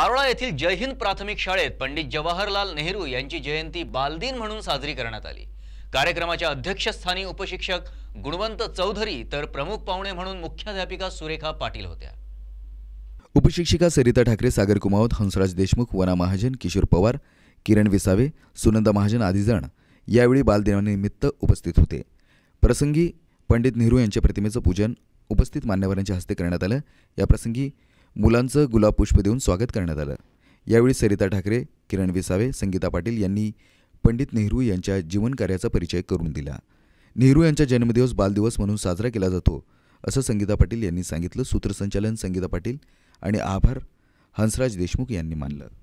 पारोळा येथील जय हिंद प्राथमिक शाळेत पंडित जवाहरलाल नेहरू यांची जयंती बालदिन म्हणून साजरी करण्यात आली कार्यक्रमाच्या अध्यक्षस्थानी उपशिक्षक गुणवंत चौधरी तर प्रमुख पाहुणे म्हणून मुख्याध्यापिका सुरेखा पाटील होत्या उपशिक्षिका सरिता ठाकरे सागर कुमावत हंसराज देशमुख वना महाजन किशोर पवार किरण विसावे सुनंदा महाजन आदी जण यावेळी बालदिनानिमित्त उपस्थित होते प्रसंगी पंडित नेहरू यांच्या प्रतिमेचं पूजन उपस्थित मान्यवरांच्या हस्ते करण्यात आलं याप्रसंगी मुलांचं गुलाबपुष्प देऊन स्वागत करण्यात आलं यावेळी सरिता ठाकरे किरण विसावे संगीता पाटील यांनी पंडित नेहरू यांच्या जीवनकार्याचा परिचय करून दिला नेहरू यांचा जन्मदिवस बालदिवस म्हणून साजरा केला जातो असं संगीता पाटील यांनी सांगितलं सूत्रसंचालन संगीता पाटील आणि आभार हंसराज देशमुख यांनी मानलं